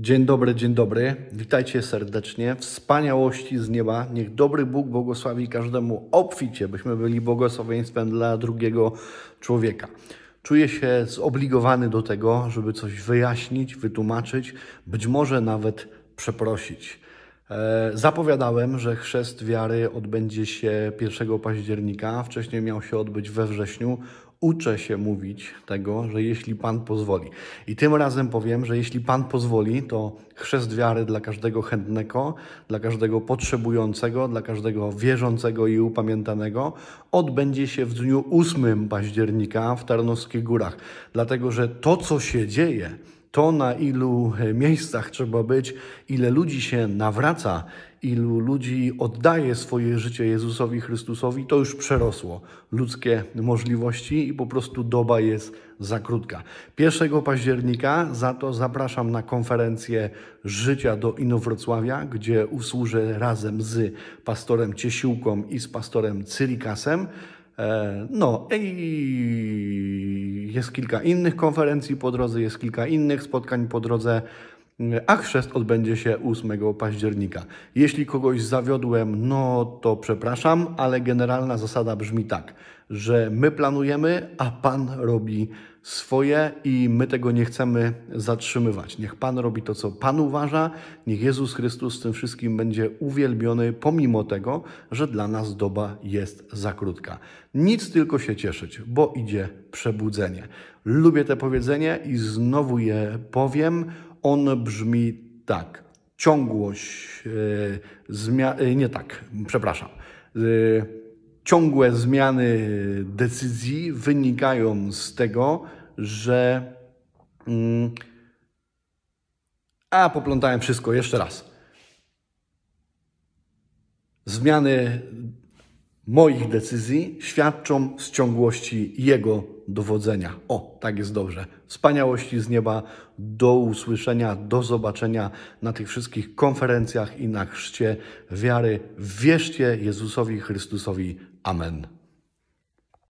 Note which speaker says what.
Speaker 1: Dzień dobry, dzień dobry. Witajcie serdecznie. Wspaniałości z nieba. Niech dobry Bóg błogosławi każdemu obficie, byśmy byli błogosławieństwem dla drugiego człowieka. Czuję się zobligowany do tego, żeby coś wyjaśnić, wytłumaczyć, być może nawet przeprosić. E, zapowiadałem, że chrzest wiary odbędzie się 1 października, wcześniej miał się odbyć we wrześniu uczę się mówić tego, że jeśli Pan pozwoli. I tym razem powiem, że jeśli Pan pozwoli, to chrzest wiary dla każdego chętnego, dla każdego potrzebującego, dla każdego wierzącego i upamiętanego odbędzie się w dniu 8 października w Tarnowskich Górach. Dlatego, że to, co się dzieje, to, na ilu e, miejscach trzeba być, ile ludzi się nawraca, ilu ludzi oddaje swoje życie Jezusowi Chrystusowi, to już przerosło ludzkie możliwości i po prostu doba jest za krótka. 1 października za to zapraszam na konferencję Życia do Inowrocławia, gdzie usłużę razem z pastorem Ciesiłką i z pastorem Cyrikasem. E, no i jest kilka innych konferencji po drodze, jest kilka innych spotkań po drodze a chrzest odbędzie się 8 października. Jeśli kogoś zawiodłem, no to przepraszam, ale generalna zasada brzmi tak, że my planujemy, a Pan robi swoje i my tego nie chcemy zatrzymywać. Niech Pan robi to, co Pan uważa, niech Jezus Chrystus z tym wszystkim będzie uwielbiony, pomimo tego, że dla nas doba jest za krótka. Nic tylko się cieszyć, bo idzie przebudzenie. Lubię te powiedzenie i znowu je powiem on brzmi tak. Ciągłość, yy, nie tak, przepraszam. E, ciągłe zmiany decyzji wynikają z tego, że. Mm, a poplątałem wszystko jeszcze raz. Zmiany moich decyzji świadczą z ciągłości jego dowodzenia. O, tak jest dobrze. Wspaniałości z nieba, do usłyszenia, do zobaczenia na tych wszystkich konferencjach i na chrzcie wiary. Wierzcie Jezusowi Chrystusowi. Amen.